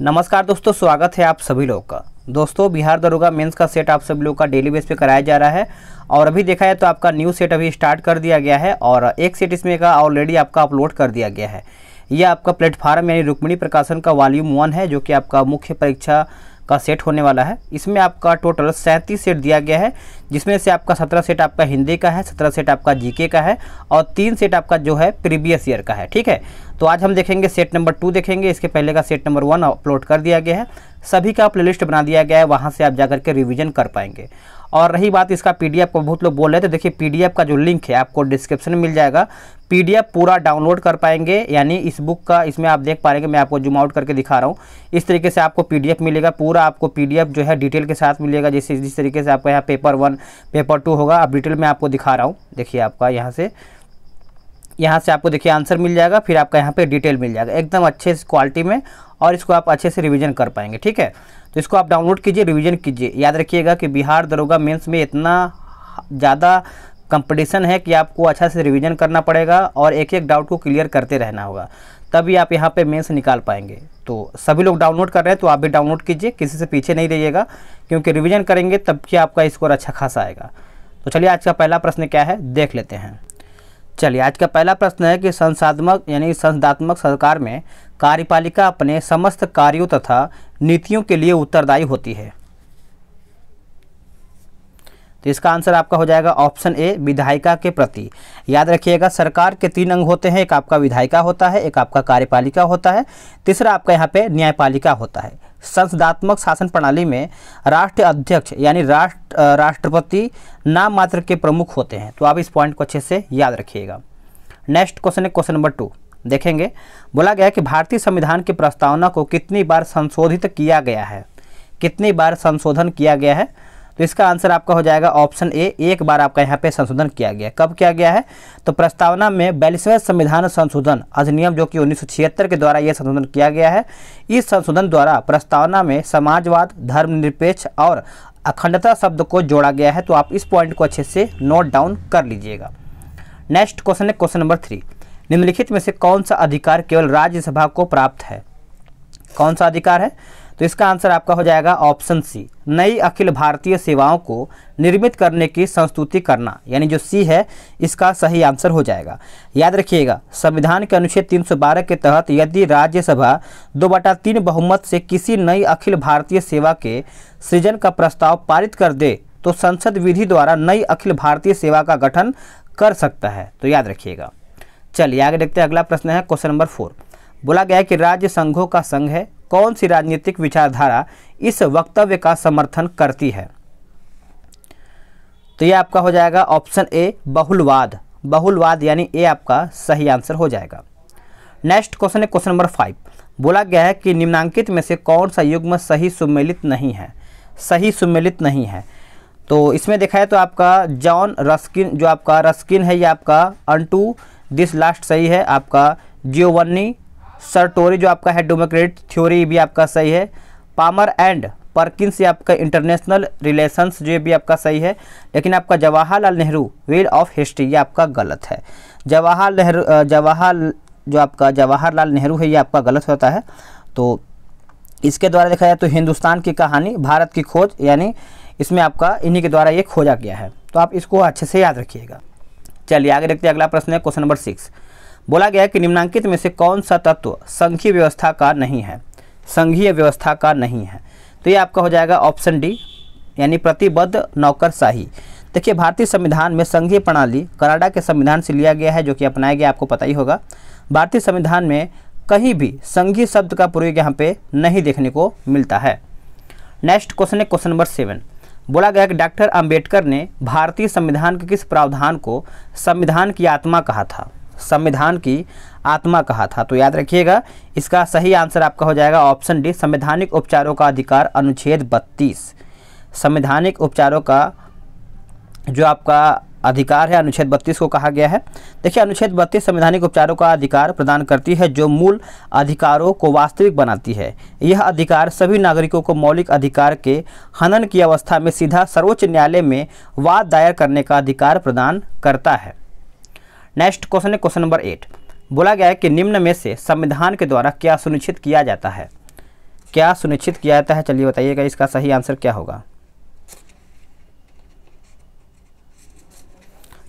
नमस्कार दोस्तों स्वागत है आप सभी लोग का दोस्तों बिहार दरोगा मेंस का सेट आप सभी लोग का डेली बेस पे कराया जा रहा है और अभी देखा है तो आपका न्यू सेट अभी स्टार्ट कर दिया गया है और एक सेट इसमें का ऑलरेडी आपका अपलोड कर दिया गया है यह आपका प्लेटफार्म यानी रुक्मिणी प्रकाशन का वॉल्यूम वन है जो कि आपका मुख्य परीक्षा का सेट होने वाला है इसमें आपका टोटल सैंतीस सेट दिया गया है जिसमें से आपका सत्रह सेट आपका हिंदी का है सत्रह सेट आपका जीके का है और तीन सेट आपका जो है प्रीवियस ईयर का है ठीक है तो आज हम देखेंगे सेट नंबर टू देखेंगे इसके पहले का सेट नंबर वन अपलोड कर दिया गया है सभी का प्लेलिस्ट बना दिया गया है वहाँ से आप जा करके रिविज़न कर पाएंगे और रही बात इसका पीडीएफ को बहुत लोग बोल रहे थे देखिए पीडीएफ का जो लिंक है आपको डिस्क्रिप्शन में मिल जाएगा पीडीएफ पूरा डाउनलोड कर पाएंगे यानी इस बुक का इसमें आप देख पा रहे हैं मैं आपको जूम करके दिखा रहा हूँ इस तरीके से आपको पीडीएफ मिलेगा पूरा आपको पीडीएफ जो है डिटेल के साथ मिलेगा जैसे जिस तरीके से आपका यहाँ पेपर वन पेपर टू होगा अब डिटेल में आपको दिखा रहा हूँ देखिए आपका यहाँ से यहाँ से आपको देखिए आंसर मिल जाएगा फिर आपका यहाँ पे डिटेल मिल जाएगा एकदम अच्छे से क्वालिटी में और इसको आप अच्छे से रिवीजन कर पाएंगे ठीक है तो इसको आप डाउनलोड कीजिए रिवीजन कीजिए याद रखिएगा कि बिहार दरोगा मेंस में इतना ज़्यादा कंपटीशन है कि आपको अच्छा से रिवीजन करना पड़ेगा और एक एक डाउट को क्लियर करते रहना होगा तभी आप यहाँ पर मेन्स निकाल पाएंगे तो सभी लोग डाउनलोड कर रहे हैं तो आप भी डाउनलोड कीजिए किसी से पीछे नहीं रहिएगा क्योंकि रिविज़न करेंगे तब कि आपका स्कोर अच्छा खासा आएगा तो चलिए आज का पहला प्रश्न क्या है देख लेते हैं चलिए आज का पहला प्रश्न है कि संसात्मक यानी संसदात्मक सरकार में कार्यपालिका अपने समस्त कार्यों तथा नीतियों के लिए उत्तरदायी होती है तो इसका आंसर आपका हो जाएगा ऑप्शन ए विधायिका के प्रति याद रखिएगा सरकार के तीन अंग होते हैं एक आपका विधायिका होता है एक आपका कार्यपालिका होता है तीसरा आपका यहाँ पे न्यायपालिका होता है संसदात्मक शासन प्रणाली में राष्ट्र अध्यक्ष यानी राष्ट्र राष्ट्रपति नाम मात्र के प्रमुख होते हैं तो आप इस पॉइंट को अच्छे से याद रखिएगा नेक्स्ट क्वेश्चन है क्वेश्चन नंबर टू देखेंगे बोला गया कि भारतीय संविधान की प्रस्तावना को कितनी बार संशोधित किया गया है कितनी बार संशोधन किया गया है तो इसका आंसर आपका हो जाएगा ऑप्शन ए एक बार आपका यहाँ पे संशोधन किया गया कब किया गया है तो प्रस्तावना में बैलिसवें संविधान संशोधन अधिनियम जो कि उन्नीस के द्वारा यह संशोधन किया गया है इस संशोधन द्वारा प्रस्तावना में समाजवाद धर्मनिरपेक्ष और अखंडता शब्द को जोड़ा गया है तो आप इस पॉइंट को अच्छे से नोट डाउन कर लीजिएगा नेक्स्ट क्वेश्चन है क्वेश्चन नंबर थ्री निम्नलिखित में से कौन सा अधिकार केवल राज्यसभा को प्राप्त है कौन सा अधिकार है तो इसका आंसर आपका हो जाएगा ऑप्शन सी नई अखिल भारतीय सेवाओं को निर्मित करने की संस्तुति करना यानी जो सी है इसका सही आंसर हो जाएगा याद रखिएगा संविधान के अनुच्छेद 312 के तहत यदि राज्यसभा दो बटा तीन बहुमत से किसी नई अखिल भारतीय सेवा के सृजन का प्रस्ताव पारित कर दे तो संसद विधि द्वारा नई अखिल भारतीय सेवा का गठन कर सकता है तो याद रखिएगा चलिए आगे देखते हैं अगला प्रश्न है क्वेश्चन नंबर फोर बोला गया है कि राज्य संघों का संघ है कौन सी राजनीतिक विचारधारा इस वक्तव्य का समर्थन करती है तो ये आपका हो जाएगा ऑप्शन ए बहुलवाद बहुलवाद यानी ए आपका सही आंसर हो जाएगा नेक्स्ट क्वेश्चन है क्वेश्चन नंबर फाइव बोला गया है कि निम्नांकित में से कौन सा युग्म सही सुमेलित नहीं है सही सुमेलित नहीं है तो इसमें देखा है तो आपका जॉन रस्किन जो आपका रस्किन है ये आपका अंटू दिस लास्ट सही है आपका जियोवन्नी सरटोरी जो आपका है डेमोक्रेट थ्योरी भी आपका सही है पामर एंड परकिंस ये आपका इंटरनेशनल रिलेशंस जो भी आपका सही है लेकिन आपका Jawaharlal Nehru well of history ये आपका गलत है जवाहर नेहरू जवाहर जो आपका जवाहरलाल नेहरू है ये आपका गलत होता है तो इसके द्वारा देखा जाए तो हिंदुस्तान की कहानी भारत की खोज यानी इसमें आपका इन्हीं के द्वारा ये खोजा गया है तो आप इसको अच्छे से याद रखिएगा चलिए आगे देखते हैं अगला प्रश्न है क्वेश्चन नंबर सिक्स बोला गया कि निम्नांकित में से कौन सा तत्व संघीय व्यवस्था का नहीं है संघीय व्यवस्था का नहीं है तो ये आपका हो जाएगा ऑप्शन डी यानी प्रतिबद्ध नौकरशाही देखिए भारतीय संविधान में संघीय प्रणाली कनाडा के संविधान से लिया गया है जो कि अपनाया गया आपको पता ही होगा भारतीय संविधान में कहीं भी संघीय शब्द का प्रयोग यहाँ पे नहीं देखने को मिलता है नेक्स्ट क्वेश्चन है क्वेश्चन नंबर सेवन बोला गया कि डॉक्टर अंबेडकर ने भारतीय संविधान के किस प्रावधान को संविधान की आत्मा कहा था संविधान की आत्मा कहा था तो याद रखिएगा इसका सही आंसर आपका हो जाएगा ऑप्शन डी संवैधानिक उपचारों का अधिकार अनुच्छेद बत्तीस संवैधानिक उपचारों का जो आपका अधिकार है अनुच्छेद 32 को कहा गया है देखिए अनुच्छेद 32 संवैधानिक उपचारों का अधिकार प्रदान करती है जो मूल अधिकारों को वास्तविक बनाती है यह अधिकार सभी नागरिकों को मौलिक अधिकार के हनन की अवस्था में सीधा सर्वोच्च न्यायालय में वाद दायर करने का अधिकार प्रदान करता है नेक्स्ट क्वेश्चन है क्वेश्चन नंबर एट बोला गया है कि निम्न में से संविधान के द्वारा क्या सुनिश्चित किया जाता है क्या सुनिश्चित किया जाता है चलिए बताइएगा इसका सही आंसर क्या होगा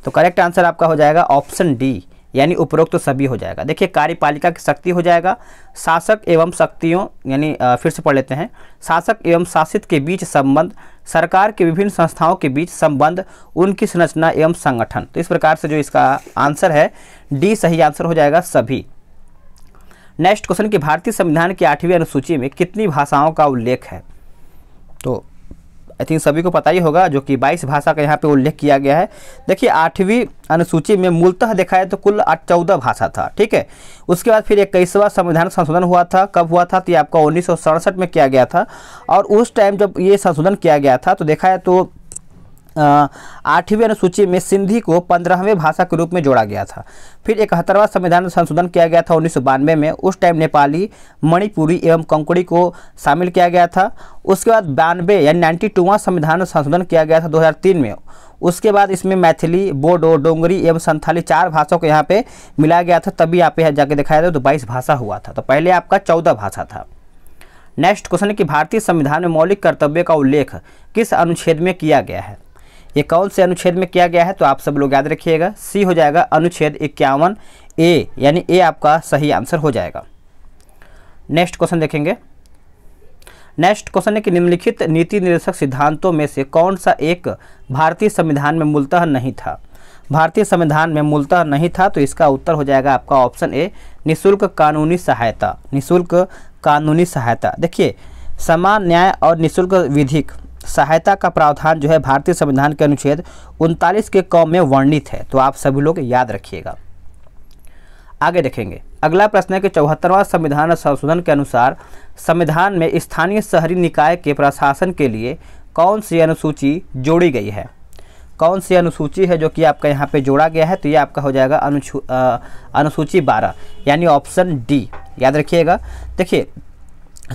तो करेक्ट आंसर आपका हो जाएगा ऑप्शन डी यानी उपरोक्त तो सभी हो जाएगा देखिए कार्यपालिका की शक्ति हो जाएगा शासक एवं शक्तियों यानी फिर से पढ़ लेते हैं शासक एवं शासित के बीच संबंध सरकार के विभिन्न संस्थाओं के बीच संबंध उनकी संरचना एवं संगठन तो इस प्रकार से जो इसका आंसर है डी सही आंसर हो जाएगा सभी नेक्स्ट क्वेश्चन कि भारतीय संविधान की आठवीं अनुसूची में कितनी भाषाओं का उल्लेख है तो आई थिंक सभी को पता ही होगा जो कि 22 भाषा का यहाँ पे उल्लेख किया गया है देखिए आठवीं अनुसूची में मूलतः देखा है तो कुल चौदह भाषा था ठीक है उसके बाद फिर इक्कीसवां संविधान संशोधन हुआ था कब हुआ था तो ये आपका उन्नीस में किया गया था और उस टाइम जब ये संशोधन किया गया था तो देखा है तो आठवीं अनुसूची में सिंधी को पंद्रहवें भाषा के रूप में जोड़ा गया था फिर इकहत्तरवां संविधान संशोधन किया गया था उन्नीस में उस टाइम नेपाली मणिपुरी एवं कंकुड़ी को शामिल किया गया था उसके बाद बानवे यानी नाइन्टी टूवा संविधान संशोधन किया गया था दो में उसके बाद इसमें मैथिली बोडो डोंगरी एवं संथाली चार भाषाओं को यहाँ पे मिलाया गया था तभी यहाँ पे जाके दिखाया था तो बाईस भाषा हुआ था तो पहले आपका चौदह भाषा था नेक्स्ट क्वेश्चन है कि भारतीय संविधान में मौलिक कर्तव्य का उल्लेख किस अनुच्छेद में किया गया है ये कौन से अनुच्छेद में किया गया है तो आप सब लोग याद रखिएगा सी हो जाएगा अनुच्छेद इक्यावन ए यानी ए आपका सही आंसर हो जाएगा नेक्स्ट क्वेश्चन देखेंगे नेक्स्ट क्वेश्चन है कि निम्नलिखित नीति निर्देशक सिद्धांतों में से कौन सा एक भारतीय संविधान में मूलतः नहीं था भारतीय संविधान में मूलतः नहीं था तो इसका उत्तर हो जाएगा आपका ऑप्शन ए निशुल्क कानूनी सहायता निशुल्क कानूनी सहायता देखिए समान न्याय और निशुल्क विधिक सहायता का प्रावधान जो है भारतीय संविधान के अनुच्छेद उनतालीस के कौम में वर्णित है तो आप सभी लोग याद रखिएगा आगे देखेंगे अगला प्रश्न है कि चौहत्तरवां संविधान संशोधन के अनुसार संविधान में स्थानीय शहरी निकाय के प्रशासन के लिए कौन सी अनुसूची जोड़ी गई है कौन सी अनुसूची है जो कि आपका यहाँ पे जोड़ा गया है तो ये आपका हो जाएगा अनुसूची बारह यानी ऑप्शन डी याद रखिएगा देखिए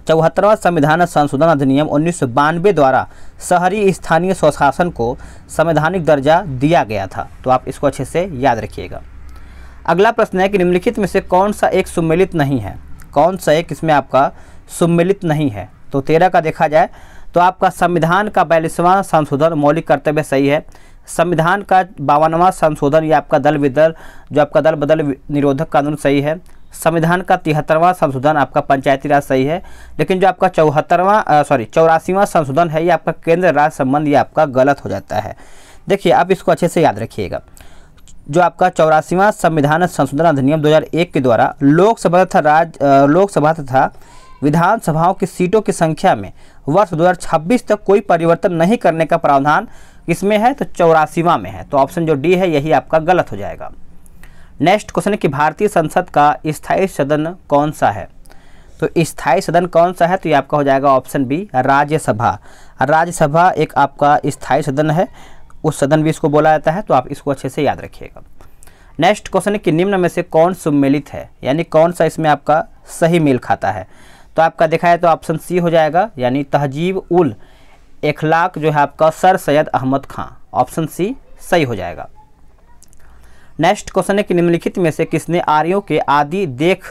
चौहत्तरवां संविधान संशोधन अधिनियम उन्नीस द्वारा शहरी स्थानीय स्वशासन को संवैधानिक दर्जा दिया गया था तो आप इसको अच्छे से याद रखिएगा अगला प्रश्न है कि निम्नलिखित में से कौन सा एक सम्मिलित नहीं है कौन सा एक इसमें आपका सम्मिलित नहीं है तो तेरह का देखा जाए तो आपका संविधान का बयालीसवां संशोधन मौलिक कर्तव्य सही है संविधान का बावनवा संशोधन या आपका दल विदल जो आपका दल बदल निरोधक कानून सही है संविधान का तिहत्तरवां संशोधन आपका पंचायती राज सही है लेकिन जो आपका चौहत्तरवां सॉरी चौरासीवां संशोधन है ये आपका केंद्र राज संबंध ये आपका गलत हो जाता है देखिए आप इसको अच्छे से याद रखिएगा जो आपका चौरासीवां संविधान संशोधन अधिनियम 2001 के द्वारा लोकसभा तथा राज्य लोकसभा तथा विधानसभाओं की सीटों की संख्या में वर्ष 2026 तक कोई परिवर्तन नहीं करने का प्रावधान इसमें है तो चौरासीवां में है तो ऑप्शन जो डी है यही आपका गलत हो जाएगा नेक्स्ट क्वेश्चन है कि भारतीय संसद का स्थायी सदन कौन सा है तो स्थायी सदन कौन सा है तो ये आपका हो जाएगा ऑप्शन बी राज्यसभा राज्यसभा एक आपका स्थायी सदन है उस सदन भी इसको बोला जाता है तो आप इसको अच्छे से याद रखिएगा नेक्स्ट क्वेश्चन है कि निम्न में से कौन सुमिलित है यानी कौन सा इसमें आपका सही मेल खाता है तो आपका देखा है तो ऑप्शन सी हो जाएगा यानी तहजीब उल इखलाक जो है आपका sir Syed Ahmad Khan option C सही हो जाएगा नेक्स्ट क्वेश्चन है कि निम्नलिखित में से किसने आर्यों के आदि देख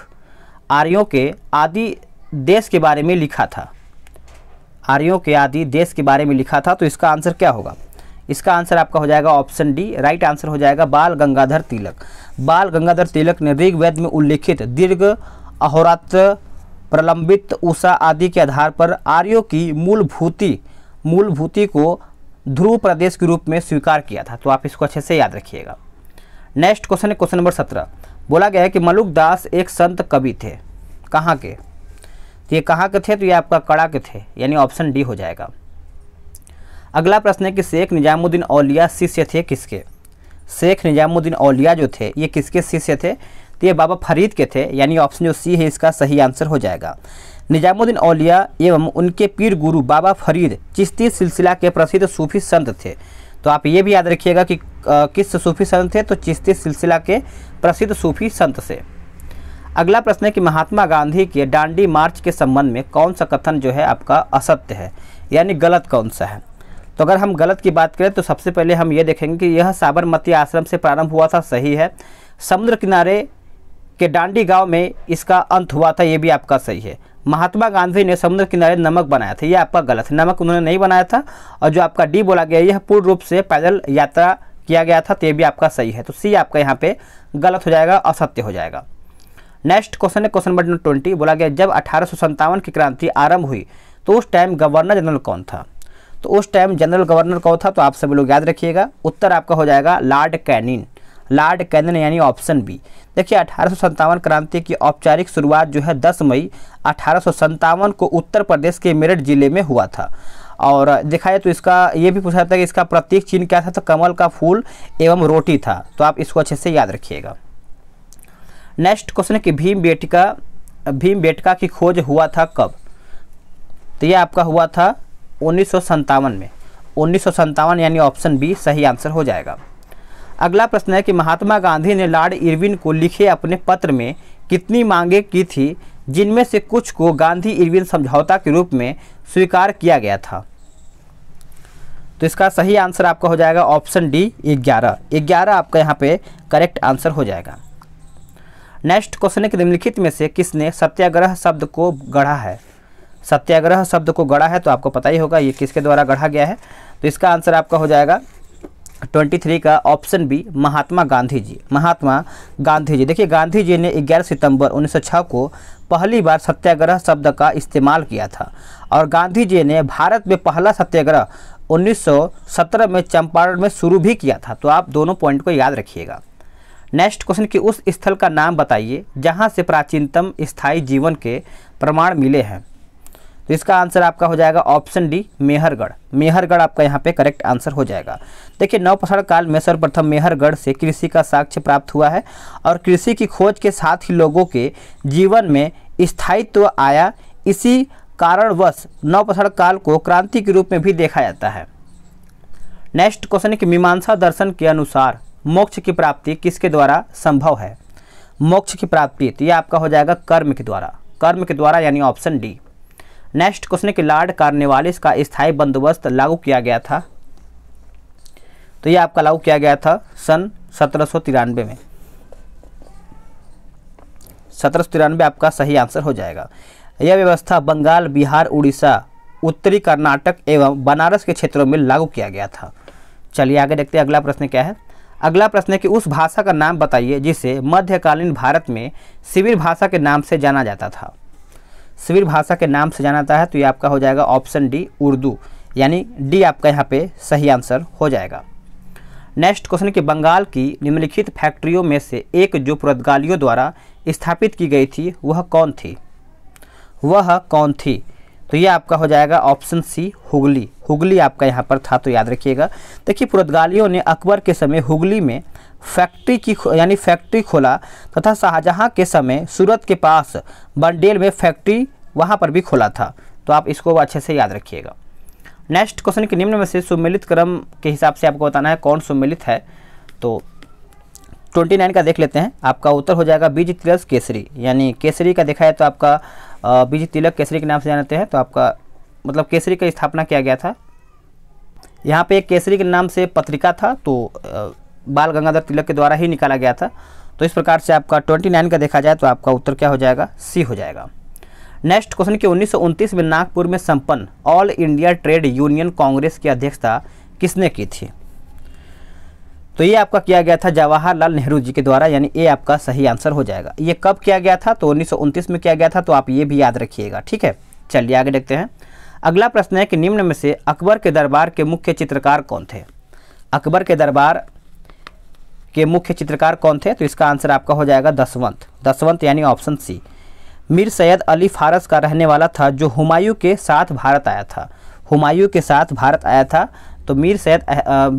आर्यों के आदि देश के बारे में लिखा था आर्यों के आदि देश के बारे में लिखा था तो इसका आंसर क्या होगा इसका आंसर आपका हो जाएगा ऑप्शन डी राइट आंसर हो जाएगा बाल गंगाधर तिलक बाल गंगाधर तिलक ने ऋग्वेद में उल्लिखित दीर्घ अहोरात्र प्रलंबित उषा आदि के आधार पर आर्यों की मूलभूति मूलभूति को ध्रुव प्रदेश के रूप में स्वीकार किया था तो आप इसको अच्छे से याद रखिएगा नेक्स्ट क्वेश्चन है क्वेश्चन नंबर सत्रह बोला गया है कि मलुक दास एक संत कवि थे कहाँ के तो ये कहाँ के थे तो ये आपका कड़ा के थे यानी ऑप्शन डी हो जाएगा अगला प्रश्न है कि शेख निजामुद्दीन औलिया शिष्य थे किसके शेख निजामुद्दीन औलिया जो थे ये किसके शिष्य थे तो ये बाबा फरीद के थे यानी ऑप्शन जो सी है इसका सही आंसर हो जाएगा निजामुद्दीन औलिया एवं उनके पीर गुरु बाबा फरीद चिश्ती सिलसिला के प्रसिद्ध सूफी संत थे तो आप ये भी याद रखिएगा कि किस सूफी संत थे तो चिश्ती सिलसिला के प्रसिद्ध सूफी संत से अगला प्रश्न है कि महात्मा गांधी के डांडी मार्च के संबंध में कौन सा कथन जो है आपका असत्य है यानी गलत कौन सा है तो अगर हम गलत की बात करें तो सबसे पहले हम ये देखेंगे कि यह साबरमती आश्रम से प्रारंभ हुआ था सही है समुद्र किनारे के डांडी गांव में इसका अंत हुआ था ये भी आपका सही है महात्मा गांधी ने समुद्र किनारे नमक बनाया था यह आपका गलत है नमक उन्होंने नहीं बनाया था और जो आपका डी बोला गया यह पूर्ण रूप से पैदल यात्रा किया गया था तो ये भी आपका सही है तो सी आपका यहाँ पे गलत हो जाएगा असत्य हो जाएगा नेक्स्ट क्वेश्चन है क्वेश्चन नंबर ट्वेंटी बोला गया जब अठारह की क्रांति आरंभ हुई तो उस टाइम गवर्नर जनरल कौन था तो उस टाइम जनरल गवर्नर कौन था तो आप सभी लोग याद रखिएगा उत्तर आपका हो जाएगा लॉर्ड कैनिन लॉर्ड कैनिन यानी ऑप्शन बी देखिए अठारह क्रांति की औपचारिक शुरुआत जो है 10 मई अठारह को उत्तर प्रदेश के मेरठ जिले में हुआ था और देखा जाए तो इसका ये भी पूछा जाता है कि इसका प्रतीक चिन्ह क्या था तो कमल का फूल एवं रोटी था तो आप इसको अच्छे से याद रखिएगा नेक्स्ट क्वेश्चन है कि भीम बेटिका भीम बेटका की खोज हुआ था कब तो यह आपका हुआ था उन्नीस में उन्नीस यानी ऑप्शन बी सही आंसर हो जाएगा अगला प्रश्न है कि महात्मा गांधी ने लॉर्ड इरविन को लिखे अपने पत्र में कितनी मांगे की थी जिनमें से कुछ को गांधी इरविन समझौता के रूप में स्वीकार किया गया था तो इसका सही आंसर आपका हो जाएगा ऑप्शन डी ग्यारह ग्यारह आपका यहाँ पे करेक्ट आंसर हो जाएगा नेक्स्ट क्वेश्चन है कि निम्नलिखित में से किसने सत्याग्रह शब्द को गढ़ा है सत्याग्रह शब्द को गढ़ा है तो आपको पता ही होगा ये किसके द्वारा गढ़ा गया है तो इसका आंसर आपका हो जाएगा 23 का ऑप्शन बी महात्मा गांधी जी महात्मा गांधी जी देखिए गांधी जी ने 11 सितंबर 1906 को पहली बार सत्याग्रह शब्द का इस्तेमाल किया था और गांधी जी ने भारत में पहला सत्याग्रह 1917 में चंपारण में शुरू भी किया था तो आप दोनों पॉइंट को याद रखिएगा नेक्स्ट क्वेश्चन कि उस स्थल का नाम बताइए जहाँ से प्राचीनतम स्थायी जीवन के प्रमाण मिले हैं तो इसका आंसर आपका हो जाएगा ऑप्शन डी मेहरगढ़ मेहरगढ़ आपका यहाँ पे करेक्ट आंसर हो जाएगा देखिए नवपषाण काल में सर्वप्रथम मेहरगढ़ से कृषि का साक्ष्य प्राप्त हुआ है और कृषि की खोज के साथ ही लोगों के जीवन में स्थायित्व आया इसी कारणवश नवपषण काल को क्रांति के रूप में भी देखा जाता है नेक्स्ट क्वेश्चन है कि मीमांसा दर्शन के अनुसार मोक्ष की प्राप्ति किसके द्वारा संभव है मोक्ष की प्राप्ति तो यह आपका हो जाएगा कर्म के द्वारा कर्म के द्वारा यानी ऑप्शन डी नेक्स्ट क्वेश्चन है कि लॉर्ड कार्निवालिस का स्थायी बंदोबस्त लागू किया गया था तो यह आपका लागू किया गया था सन सत्रह में सत्रह आपका सही आंसर हो जाएगा यह व्यवस्था बंगाल बिहार उड़ीसा उत्तरी कर्नाटक एवं बनारस के क्षेत्रों में लागू किया गया था चलिए आगे देखते हैं अगला प्रश्न क्या है अगला प्रश्न है कि उस भाषा का नाम बताइए जिसे मध्यकालीन भारत में शिविर भाषा के नाम से जाना जाता था शिविर भाषा के नाम से जाना जाता है तो ये आपका हो जाएगा ऑप्शन डी उर्दू यानी डी आपका यहाँ पे सही आंसर हो जाएगा नेक्स्ट क्वेश्चन कि बंगाल की निम्नलिखित फैक्ट्रियों में से एक जो पुरतगालियों द्वारा स्थापित की गई थी वह कौन थी वह कौन थी तो ये आपका हो जाएगा ऑप्शन सी हुगली हुगली आपका यहाँ पर था तो याद रखिएगा देखिए पुरतगालियों ने अकबर के समय हुगली में फैक्ट्री की यानी फैक्ट्री खोला तथा शाहजहाँ के समय सूरत के पास बंडेल में फैक्ट्री वहाँ पर भी खोला था तो आप इसको अच्छे से याद रखिएगा नेक्स्ट क्वेश्चन के निम्न में से सुमिलित क्रम के हिसाब से आपको बताना है कौन सुमिलित है तो 29 का देख लेते हैं आपका उत्तर हो जाएगा बीज तिरस केसरी यानी केसरी का देखा है तो आपका बीज तिलक केसरी के नाम से जानते हैं तो आपका मतलब केसरी का स्थापना किया गया था यहाँ पे एक केसरी के नाम से पत्रिका था तो बाल गंगाधर तिलक के द्वारा ही निकाला गया था तो इस प्रकार से आपका 29 का देखा जाए तो आपका उत्तर क्या हो जाएगा सी हो जाएगा नेक्स्ट क्वेश्चन कि उन्नीस में नागपुर में संपन्न all India trade union congress की अध्यक्षता किसने की थी तो ये आपका किया गया था जवाहरलाल नेहरू जी के द्वारा यानी ये आपका सही आंसर हो जाएगा ये कब किया गया था तो उन्नीस में किया गया था तो आप ये भी याद रखिएगा ठीक है चलिए आगे देखते हैं अगला प्रश्न है कि निम्न में से अकबर के दरबार के मुख्य चित्रकार कौन थे अकबर के दरबार के मुख्य चित्रकार कौन थे तो इसका आंसर आपका हो जाएगा दसवंत दसवंत यानी ऑप्शन सी मीर सैयद अली फारस का रहने वाला था जो हुमायूं के साथ भारत आया था हुमायूं के साथ भारत आया था तो मीर सैद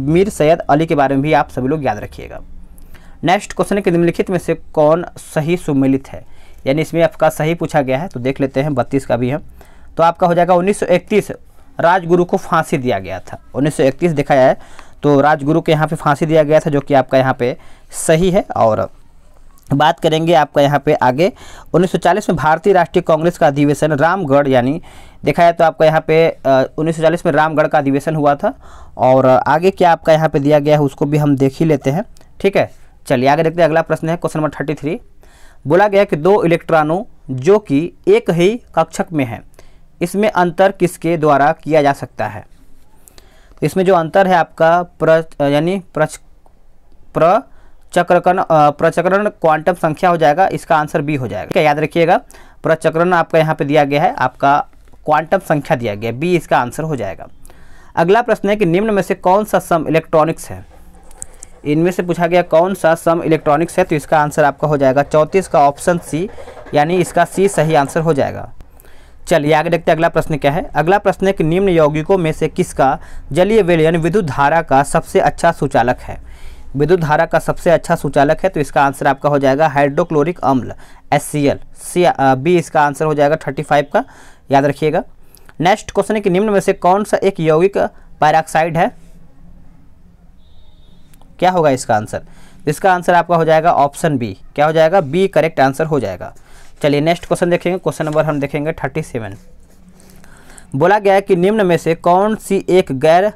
मीर सैद अली के बारे में भी आप सभी लोग याद रखिएगा नेक्स्ट क्वेश्चन है कि निम्नलिखित में से कौन सही सुमिलित है यानी इसमें आपका सही पूछा गया है तो देख लेते हैं बत्तीस का भी है तो आपका हो जाएगा 1931 राजगुरु को फांसी दिया गया था 1931 देखा जाए तो राजगुरु के यहाँ पे फांसी दिया गया था जो कि आपका यहाँ पे सही है और बात करेंगे आपका यहाँ पे आगे 1940 में भारतीय राष्ट्रीय कांग्रेस का अधिवेशन रामगढ़ यानी देखा जाए तो आपका यहाँ पे 1940 में रामगढ़ का अधिवेशन हुआ था और आगे क्या आपका यहाँ पे दिया गया है उसको भी हम देख ही लेते हैं ठीक है चलिए आगे देखते हैं अगला प्रश्न है क्वेश्चन नंबर थर्टी थ्री बोला गया कि दो इलेक्ट्रॉनों जो कि एक ही कक्षक में है इसमें अंतर किसके द्वारा किया जा सकता है इसमें जो अंतर है आपका प्र यानी प्रच प्र चक्रकरण प्रचक्रण क्वांटम संख्या हो जाएगा इसका आंसर बी हो जाएगा ठीक है याद रखिएगा प्रचक्रण आपका यहाँ पे दिया गया है आपका क्वांटम संख्या दिया गया बी इसका आंसर हो जाएगा अगला प्रश्न है कि निम्न में से कौन सा सम इलेक्ट्रॉनिक्स है इनमें से पूछा गया कौन सा सम इलेक्ट्रॉनिक्स है तो इसका आंसर आपका हो जाएगा चौंतीस का ऑप्शन सी यानी इसका सी सही आंसर हो जाएगा चलिए आगे देखते हैं अगला प्रश्न क्या है अगला प्रश्न है कि निम्न यौगिकों में से किसका जलीय विलयन विद्युत धारा का सबसे अच्छा सुचालक है विद्युत धारा का सबसे अच्छा सुचालक है तो इसका आंसर आपका हो जाएगा हाइड्रोक्लोरिक अम्ल S C L C B इसका आंसर हो जाएगा थर्टी फाइव का याद रखिएगा नेक्स्ट क्वेश्चन है कि निम्न में से कौन सा एक यौगिक पैराक्साइड है क्या होगा इसका आंसर इसका आंसर आपका हो जाएगा ऑप्शन बी क्या हो जाएगा बी करेक्ट आंसर हो जाएगा चलिए नेक्स्ट क्वेश्चन देखेंगे क्वेश्चन नंबर हम देखेंगे थर्टी सेवन बोला गया है कि निम्न में से कौन सी एक गैर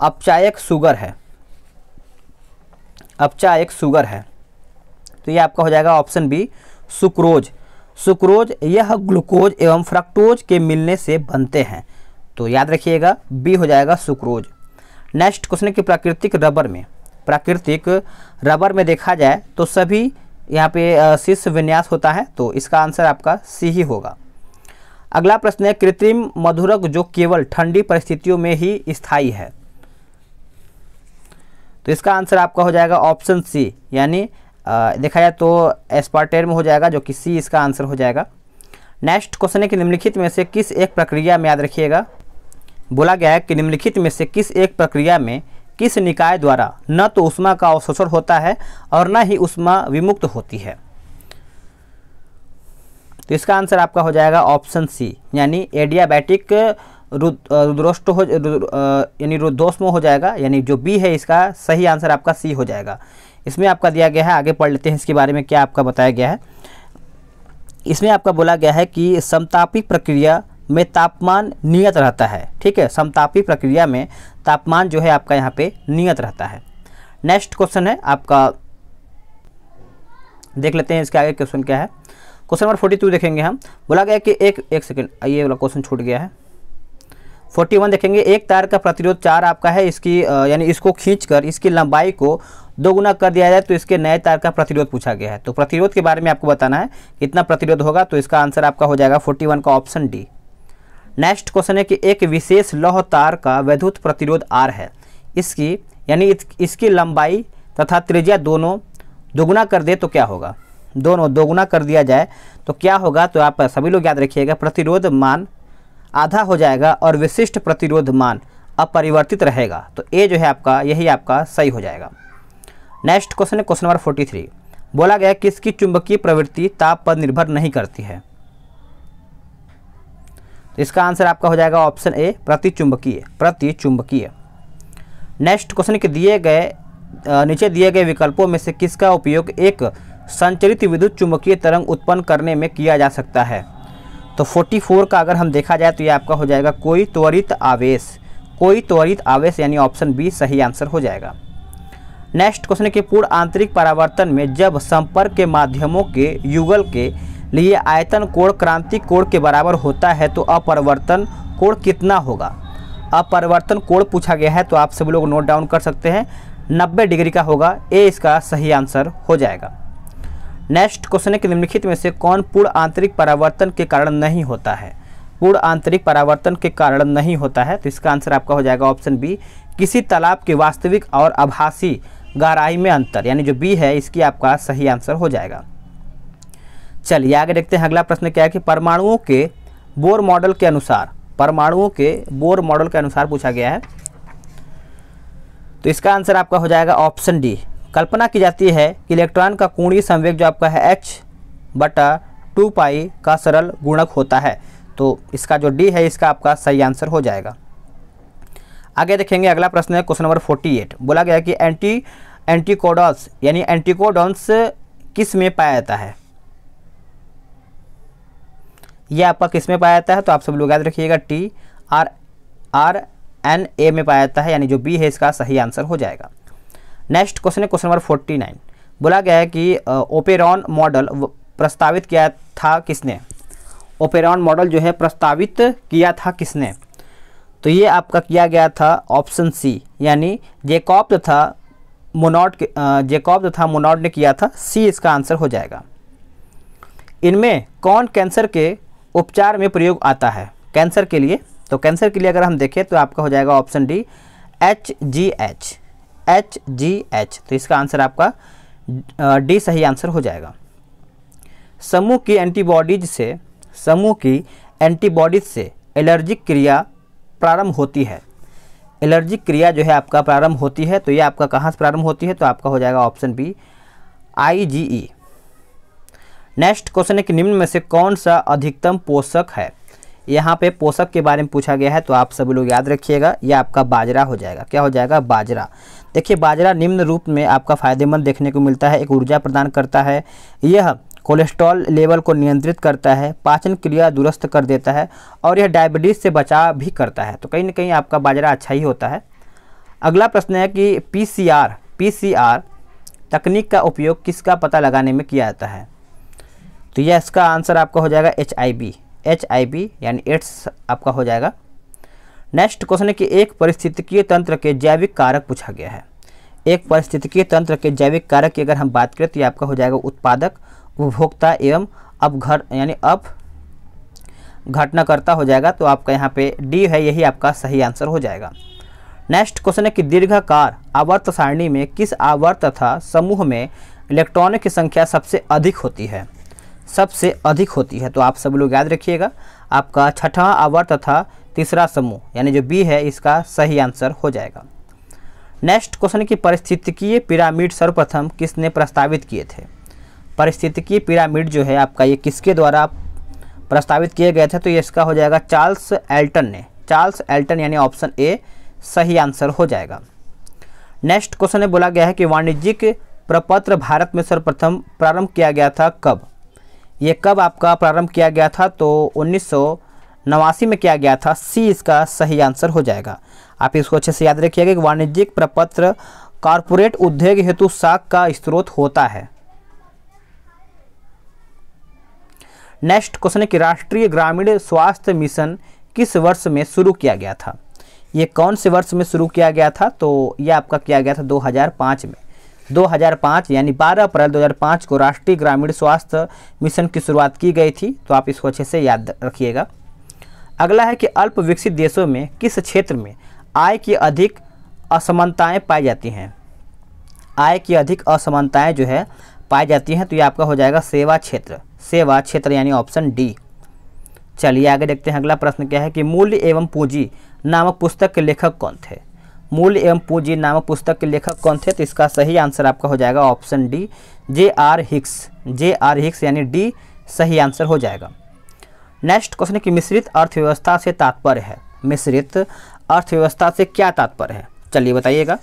अपचायक शुगर है अपचा एक शुगर है तो ये आपका हो जाएगा ऑप्शन बी सुक्रोज सुक्रोज यह ग्लूकोज एवं फ्रक्टोज के मिलने से बनते हैं तो याद रखिएगा बी हो जाएगा सुक्रोज नेक्स्ट क्वेश्चन की प्राकृतिक रबर में प्राकृतिक रबर में देखा जाए तो सभी यहाँ पे शीर्ष विन्यास होता है तो इसका आंसर आपका सी ही होगा अगला प्रश्न है कृत्रिम मधुरक जो केवल ठंडी परिस्थितियों में ही स्थायी है तो इसका आंसर आपका हो जाएगा ऑप्शन सी यानी देखा जाए तो एस्पार्टेर में हो जाएगा जो कि सी इसका आंसर हो जाएगा नेक्स्ट क्वेश्चन है कि निम्नलिखित में से किस एक प्रक्रिया में याद रखिएगा बोला गया है कि निम्नलिखित में से किस एक प्रक्रिया में किस निकाय द्वारा न तो उष्मा का अवशोषण होता है और न ही उष्मा विमुक्त होती है तो इसका आंसर आपका हो जाएगा ऑप्शन सी यानी एडियाबैटिक रुद्रोष्ट हो यानी रुद्रोष्म हो जाएगा यानी जो बी है इसका सही आंसर आपका सी हो जाएगा इसमें आपका दिया गया है आगे पढ़ लेते हैं इसके बारे में क्या आपका बताया गया है इसमें आपका बोला गया है कि समतापिक प्रक्रिया में तापमान नियत रहता है ठीक है समतापी प्रक्रिया में तापमान जो है आपका यहाँ पे नियत रहता है नेक्स्ट क्वेश्चन है आपका देख लेते हैं इसके आगे क्वेश्चन क्या है क्वेश्चन नंबर फोर्टी टू देखेंगे हम बोला गया कि एक एक सेकेंड ये वाला क्वेश्चन छूट गया है फोर्टी वन देखेंगे एक तार का प्रतिरोध चार आपका है इसकी यानी इसको खींचकर इसकी लंबाई को दो गुना कर दिया जाए तो इसके नए तार का प्रतिरोध पूछा गया है तो प्रतिरोध के बारे में आपको बताना है कितना प्रतिरोध होगा तो इसका आंसर आपका हो जाएगा फोर्टी वन का ऑप्शन डी नेक्स्ट क्वेश्चन है कि एक विशेष लौह तार का वैद्युत प्रतिरोध आर है इसकी यानी इसकी लंबाई तथा त्रिज्या दोनों दोगुना कर दे तो क्या होगा दोनों दोगुना कर दिया जाए तो क्या होगा तो आप सभी लोग याद रखिएगा प्रतिरोध मान आधा हो जाएगा और विशिष्ट प्रतिरोध मान अपरिवर्तित रहेगा तो ए जो है आपका यही आपका सही हो जाएगा नेक्स्ट क्वेश्चन है क्वेश्चन नंबर फोर्टी थ्री बोला गया किसकी चुंबकीय प्रवृत्ति ताप पर निर्भर नहीं करती है तो इसका आंसर आपका हो जाएगा ऑप्शन ए प्रति चुंबकीय प्रति चुंबकीय नेक्स्ट क्वेश्चन के दिए गए नीचे दिए गए विकल्पों में से किसका उपयोग एक संचरित विद्युत चुंबकीय तरंग उत्पन्न करने में किया जा सकता है तो 44 का अगर हम देखा जाए तो ये आपका हो जाएगा कोई त्वरित आवेश कोई त्वरित आवेश यानी ऑप्शन बी सही आंसर हो जाएगा नेक्स्ट क्वेश्चन के पूर्ण आंतरिक परावर्तन में जब संपर्क के माध्यमों के युगल के लिए आयतन कोण क्रांतिक कोण के बराबर होता है तो अपरिवर्तन कोण कितना होगा अपरिवर्तन कोण पूछा गया है तो आप सभी लोग नोट डाउन कर सकते हैं 90 डिग्री का होगा ए इसका सही आंसर हो जाएगा नेक्स्ट क्वेश्चन है कि निम्नलिखित में से कौन पूर्ण आंतरिक परावर्तन के कारण नहीं होता है पूर्ण आंतरिक परावर्तन के कारण नहीं होता है तो इसका आंसर आपका हो जाएगा ऑप्शन बी किसी तालाब के वास्तविक और आभासी गहराई में अंतर यानी जो बी है इसकी आपका सही आंसर हो जाएगा चलिए आगे देखते हैं अगला प्रश्न क्या है कि परमाणुओं के बोर मॉडल के अनुसार परमाणुओं के बोर मॉडल के अनुसार पूछा गया है तो इसका आंसर आपका हो जाएगा ऑप्शन डी कल्पना की जाती है कि इलेक्ट्रॉन का कोणीय संवेग जो आपका है एच बटा टू पाई का सरल गुणक होता है तो इसका जो डी है इसका आपका सही आंसर हो जाएगा आगे देखेंगे अगला प्रश्न है क्वेश्चन नंबर फोर्टी एट बोला गया कि एंटी एंटीकोडॉन्स यानी एंटीकोडॉन्स किस में पाया जाता है यह आपका किस में पाया जाता है तो आप सब लोग याद रखिएगा T R R N A में पाया जाता है यानी जो बी है इसका सही आंसर हो जाएगा नेक्स्ट क्वेश्चन है क्वेश्चन नंबर फोर्टी नाइन बोला गया है कि ओपेरॉन मॉडल प्रस्तावित किया था किसने ओपेरॉन मॉडल जो है प्रस्तावित किया था किसने तो ये आपका किया गया था ऑप्शन सी यानी जेकॉब तथा मोनॉट जेकॉब तथा मोनॉट ने किया था सी इसका आंसर हो जाएगा इनमें कौन कैंसर के उपचार में प्रयोग आता है कैंसर के लिए तो कैंसर के लिए अगर हम देखें तो आपका हो जाएगा option D H G H H G H तो इसका आंसर आपका डी सही आंसर हो जाएगा समूह की एंटीबॉडीज से समूह की एंटीबॉडीज से एलर्जिक क्रिया प्रारंभ होती है एलर्जिक क्रिया जो है आपका प्रारंभ होती है तो ये आपका कहाँ से प्रारंभ होती है तो आपका हो जाएगा option B I G E next question है कि निम्न में से कौन सा अधिकतम पोषक है यहाँ पे पोषक के बारे में पूछा गया है तो आप सभी लोग याद रखिएगा यह आपका बाजरा हो जाएगा क्या हो जाएगा बाजरा देखिए बाजरा निम्न रूप में आपका फ़ायदेमंद देखने को मिलता है एक ऊर्जा प्रदान करता है यह कोलेस्ट्रॉल लेवल को नियंत्रित करता है पाचन क्रिया दुरुस्त कर देता है और यह डायबिटीज़ से बचाव भी करता है तो कहीं ना कहीं आपका बाजरा अच्छा ही होता है अगला प्रश्न है कि पीसीआर पीसीआर तकनीक का उपयोग किसका पता लगाने में किया जाता है तो यह इसका आंसर आपका हो जाएगा H I V H I V यानी एड्स आपका हो जाएगा नेक्स्ट क्वेश्चन है कि एक परिस्थितिकीय तंत्र के जैविक कारक पूछा गया है एक परिस्थितिकीय तंत्र के जैविक कारक की अगर हम बात करें तो ये आपका हो जाएगा उत्पादक उपभोक्ता एवं अब घर यानी अब घटनाकर्ता हो जाएगा तो आपका यहाँ पे डी है यही आपका सही आंसर हो जाएगा नेक्स्ट क्वेश्चन है कि दीर्घाकार आवर्त सारणी में किस आवर्त तथा समूह में इलेक्ट्रॉनों की संख्या सबसे अधिक होती है सबसे अधिक होती है तो आप सब लोग याद रखिएगा आपका छठा आवर्त तथा तीसरा समूह यानी जो बी है इसका सही आंसर हो जाएगा नेक्स्ट क्वेश्चन की परिस्थितिकीय पिरामिड सर्वप्रथम किसने प्रस्तावित किए थे परिस्थितिकीय पिरामिड जो है आपका ये किसके द्वारा प्रस्तावित किए गए थे तो ये इसका हो जाएगा चार्ल्स एल्टन ने चार्ल्स एल्टन यानी ऑप्शन ए सही आंसर हो जाएगा नेक्स्ट क्वेश्चन में बोला गया है कि वाणिज्यिक प्रपत्र भारत में सर्वप्रथम प्रारंभ किया गया था कब ये कब आपका प्रारंभ किया गया था तो उन्नीस नवासी में किया गया था सी इसका सही आंसर हो जाएगा आप इसको अच्छे से याद रखिएगा कि वाणिज्यिक प्रपत्र कॉरपोरेट उद्योग हेतु साख का स्त्रोत होता है नेक्स्ट क्वेश्चन है कि राष्ट्रीय ग्रामीण स्वास्थ्य मिशन किस वर्ष में शुरू किया गया था ये कौन से वर्ष में शुरू किया गया था तो यह आपका किया गया था 2005 में 2005 यानी 12 अप्रैल 2005 को राष्ट्रीय ग्रामीण स्वास्थ्य मिशन की शुरुआत की गई थी तो आप इसको अच्छे से याद रखिएगा अगला है कि अल्प विकसित देशों में किस क्षेत्र में आय की अधिक असमानताएं पाई जाती हैं आय की अधिक असमानताएं जो है पाई जाती हैं तो ये आपका हो जाएगा सेवा क्षेत्र सेवा क्षेत्र यानी ऑप्शन डी चलिए आगे देखते हैं अगला प्रश्न क्या है कि मूल्य एवं पूंजी नामक पुस्तक के लेखक कौन थे मूल्य एवं पूंजी नामक पुस्तक के लेखक कौन थे तो इसका सही आंसर आपका हो जाएगा option D J R Hicks J R Hicks यानी डी सही आंसर हो जाएगा नेक्स्ट क्वेश्चन है कि मिश्रित अर्थव्यवस्था से तात्पर्य है मिश्रित अर्थव्यवस्था से क्या तात्पर्य है चलिए बताइएगा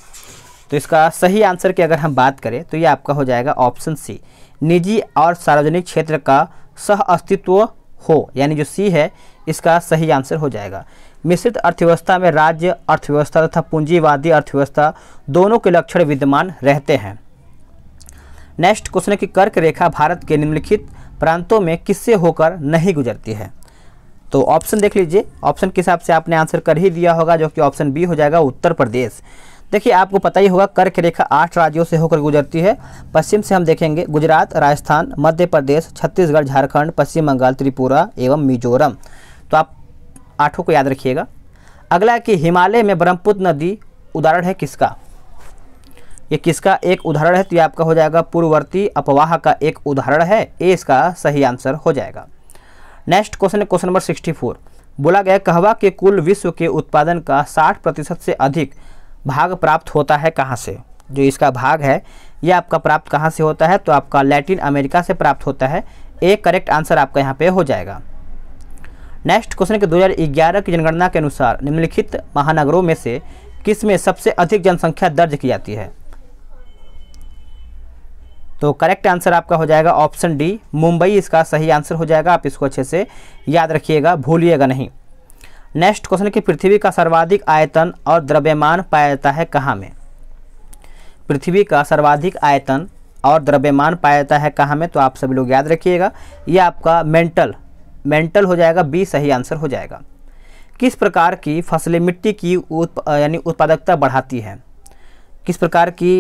तो इसका सही आंसर की अगर हम बात करें तो ये आपका हो जाएगा ऑप्शन सी निजी और सार्वजनिक क्षेत्र का सह अस्तित्व हो यानी जो सी है इसका सही आंसर हो जाएगा मिश्रित अर्थव्यवस्था में राज्य अर्थव्यवस्था तथा पूंजीवादी अर्थव्यवस्था दोनों के लक्षण विद्यमान रहते हैं नेक्स्ट क्वेश्चन है कि कर्क रेखा भारत के निम्नलिखित प्रांतों में किससे होकर नहीं गुजरती है तो ऑप्शन देख लीजिए ऑप्शन के हिसाब से आपने आंसर कर ही दिया होगा जो कि ऑप्शन बी हो जाएगा उत्तर प्रदेश देखिए आपको पता ही होगा कर्क रेखा आठ राज्यों से होकर गुजरती है पश्चिम से हम देखेंगे गुजरात राजस्थान मध्य प्रदेश छत्तीसगढ़ झारखंड पश्चिम बंगाल त्रिपुरा एवं मिजोरम तो आप आठों को याद रखिएगा अगला कि हिमालय में ब्रह्मपुत्र नदी उदाहरण है किसका ये किसका एक उदाहरण है तो ये आपका हो जाएगा पूर्ववर्ती अपवाह का एक उदाहरण है ये इसका सही आंसर हो जाएगा नेक्स्ट क्वेश्चन है क्वेश्चन नंबर सिक्सटी फोर बोला गया कहवा के कुल विश्व के उत्पादन का साठ प्रतिशत से अधिक भाग प्राप्त होता है कहाँ से जो इसका भाग है यह आपका प्राप्त कहाँ से होता है तो आपका लैटिन अमेरिका से प्राप्त होता है ए करेक्ट आंसर आपका यहाँ पे हो जाएगा नेक्स्ट क्वेश्चन के ग्यारह की जनगणना के अनुसार निम्नलिखित महानगरों में से किस में सबसे अधिक जनसंख्या दर्ज की जाती है तो करेक्ट आंसर आपका हो जाएगा ऑप्शन डी मुंबई इसका सही आंसर हो जाएगा आप इसको अच्छे से याद रखिएगा भूलिएगा नहीं नेक्स्ट क्वेश्चन कि पृथ्वी का सर्वाधिक आयतन और द्रव्यमान पाया जाता है कहाँ में पृथ्वी का सर्वाधिक आयतन और द्रव्यमान पाया जाता है कहाँ में तो आप सभी लोग याद रखिएगा यह आपका मेंटल मेंटल हो जाएगा बी सही आंसर हो जाएगा किस प्रकार की फसलें मिट्टी की उत्प यानी उत्पादकता बढ़ाती है किस प्रकार की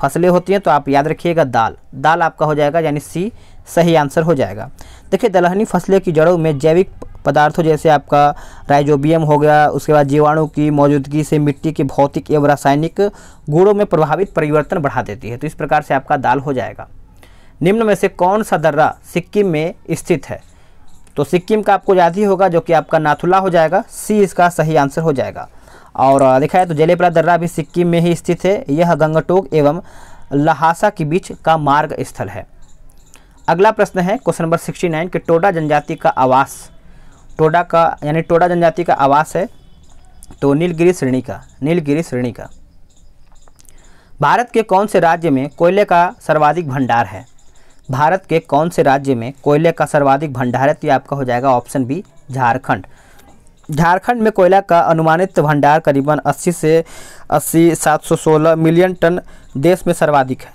फसलें होती हैं तो आप याद रखिएगा दाल दाल आपका हो जाएगा यानी सी सही आंसर हो जाएगा देखिए दलहनी फसलें की जड़ों में जैविक पदार्थों जैसे आपका राइजोबियम हो गया उसके बाद जीवाणु की मौजूदगी से मिट्टी के भौतिक एवं रासायनिक गुणों में प्रभावित परिवर्तन बढ़ा देती है तो इस प्रकार से आपका दाल हो जाएगा निम्न में से कौन सा दर्रा सिक्किम में स्थित है तो सिक्किम का आपको याद ही होगा जो कि आपका नाथुला हो जाएगा सी इसका सही आंसर हो जाएगा और देखा है तो जलेपला दर्रा भी सिक्किम में ही स्थित है यह गंगटोक एवं लहासा के बीच का मार्ग स्थल है अगला प्रश्न है क्वेश्चन नंबर सिक्सटी नाइन कि टोडा जनजाति का आवास टोडा का यानी टोडा जनजाति का आवास है तो नीलगिरी श्रेणी का नीलगिरी श्रेणी का भारत के कौन से राज्य में कोयले का सर्वाधिक भंडार है भारत के कौन से राज्य में कोयले का सर्वाधिक भंडार है तो आपका हो जाएगा ऑप्शन बी झारखंड झारखंड में कोयला का अनुमानित भंडार करीबन 80 से अस्सी सात मिलियन टन देश में सर्वाधिक है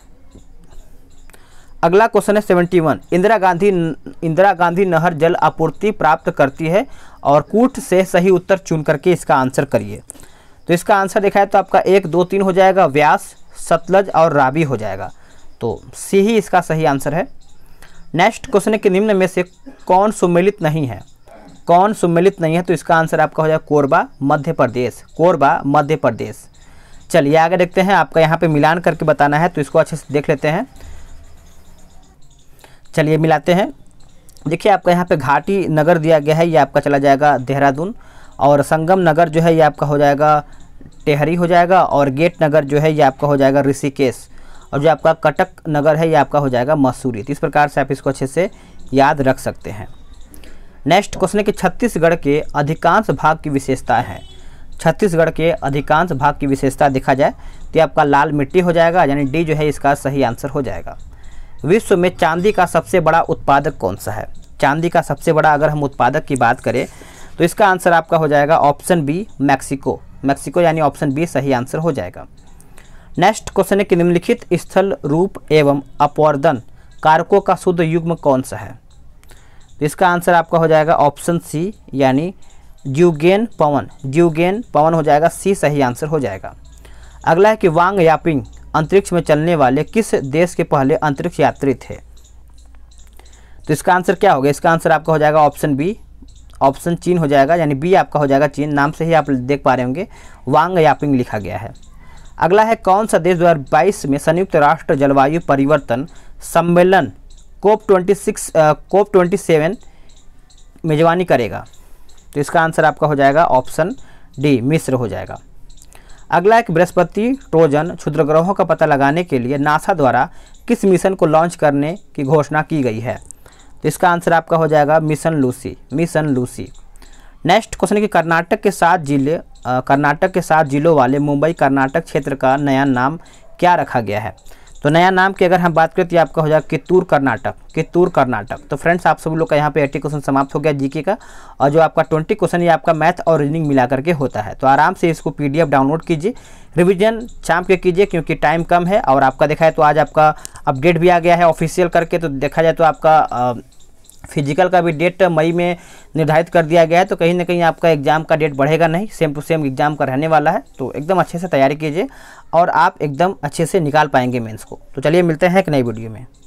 अगला क्वेश्चन है सेवेंटी वन इंदिरा गांधी इंदिरा गांधी नहर जल आपूर्ति प्राप्त करती है और कूट से सही उत्तर चुन करके इसका आंसर करिए तो इसका आंसर देखा है तो आपका एक दो तीन हो जाएगा व्यास सतलज और रावी हो जाएगा तो सी ही इसका सही आंसर है नेक्स्ट क्वेश्चन है कि निम्न में से कौन सुमिलित नहीं है कौन सुमिलित नहीं है तो इसका आंसर आपका हो जाएगा कोरबा मध्य प्रदेश कोरबा मध्य प्रदेश चलिए आगे देखते हैं आपका यहाँ पे मिलान करके बताना है तो इसको अच्छे से देख लेते हैं चलिए मिलाते हैं देखिए आपका यहाँ पे घाटी नगर दिया गया है ये आपका चला जाएगा देहरादून और संगम नगर जो है ये आपका हो जाएगा टेहरी हो जाएगा और गेट नगर जो है ये आपका हो जाएगा ऋषिकेश और जो आपका कटक नगर है ये आपका हो जाएगा मसूरी तो इस प्रकार से आप इसको अच्छे से याद रख सकते हैं नेक्स्ट क्वेश्चन है कि छत्तीसगढ़ के अधिकांश भाग की विशेषता है छत्तीसगढ़ के अधिकांश भाग की विशेषता देखा जाए तो आपका लाल मिट्टी हो जाएगा यानी डी जो है इसका सही आंसर हो जाएगा विश्व में चांदी का सबसे बड़ा उत्पादक कौन सा है चांदी का सबसे बड़ा अगर हम उत्पादक की बात करें तो इसका आंसर आपका हो जाएगा ऑप्शन बी मैक्सिको मैक्सिको यानी ऑप्शन बी सही आंसर हो जाएगा नेक्स्ट क्वेश्चन है कि निम्नलिखित स्थल रूप एवं अपवर्धन कारकों का शुद्ध युग्म कौन सा है तो इसका आंसर आपका हो जाएगा ऑप्शन सी यानी ज्यूगेन पवन ज्यूगेन पवन हो जाएगा सी सही आंसर हो जाएगा अगला है कि वांग यापिंग अंतरिक्ष में चलने वाले किस देश के पहले अंतरिक्ष यात्री थे तो इसका आंसर क्या होगा इसका आंसर आपका हो जाएगा ऑप्शन बी ऑप्शन चीन हो जाएगा यानी बी आपका हो जाएगा चीन नाम से ही आप देख पा रहे होंगे वांग यापिंग लिखा गया है अगला है कौन सा देश 2022 में संयुक्त राष्ट्र जलवायु परिवर्तन सम्मेलन COP twenty six COP twenty seven मेजबानी करेगा तो इसका आंसर आपका हो जाएगा ऑप्शन डी मिस्र हो जाएगा अगला एक बृहस्पति ट्रोजन क्षुद्र ग्रहों का पता लगाने के लिए नासा द्वारा किस मिशन को लॉन्च करने की घोषणा की गई है तो इसका आंसर आपका हो जाएगा mission Lucy mission Lucy next question है कि कर्नाटक के सात जिले कर्नाटक के सात जिलों वाले मुंबई कर्नाटक क्षेत्र का नया नाम क्या रखा गया है तो नया नाम की अगर हम बात करें तो ये आपका हो जाएगा कित्तूर कर्नाटक कित्तूर कर्नाटक तो फ्रेंड्स आप सभी लोग का यहाँ पे एट्टी क्वेश्चन समाप्त हो गया जीके का और जो आपका ट्वेंटी क्वेश्चन ये आपका मैथ और रीजनिंग मिला करके होता है तो आराम से इसको पीडीएफ डाउनलोड कीजिए रिविजन शाम के कीजिए क्योंकि टाइम कम है और आपका देखा है तो आज आपका अपडेट भी आ गया है ऑफिशियल करके तो देखा जाए तो आपका फिजिकल का भी डेट मई में निर्धारित कर दिया गया है तो कहीं ना कहीं आपका एग्ज़ाम का डेट बढ़ेगा नहीं सेम टू सेम एग्ज़ाम का रहने वाला है तो एकदम अच्छे से तैयारी कीजिए और आप एकदम अच्छे से निकाल पाएंगे मेंस को तो चलिए मिलते हैं एक नई वीडियो में